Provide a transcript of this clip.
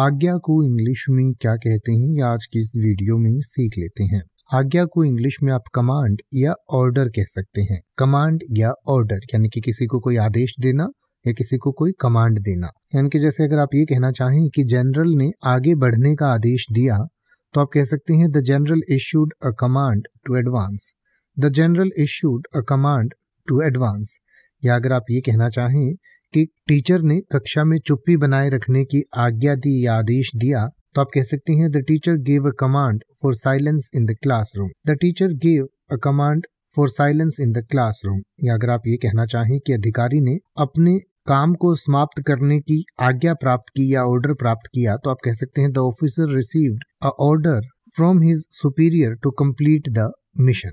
आज्ञा को इंग्लिश में क्या कहते हैं या आज की इस वीडियो में सीख लेते हैं आज्ञा को इंग्लिश में आप कमांड या ऑर्डर कह सकते हैं कमांड या ऑर्डर यानी कि किसी को कोई आदेश देना या किसी को कोई कमांड देना यानी कि जैसे अगर आप ये कहना चाहें कि जनरल ने आगे बढ़ने का आदेश दिया तो आप कह सकते हैं the general issued a command to advance the general issued a command to advance या अगर आप ये कहना चाहें टीचर ने कक्षा में चुप्पी बनाए रखने की आज्ञा दी या आदेश दिया तो आप कह सकते हैं the teacher gave a command for silence in the classroom the teacher gave a command for silence in the classroom या अगर आप ये कहना चाहें कि अधिकारी ने अपने काम को समाप्त करने की आज्ञा प्राप्त की या ऑर्डर प्राप्त किया तो आप कह सकते हैं the officer received a order from his superior to complete the mission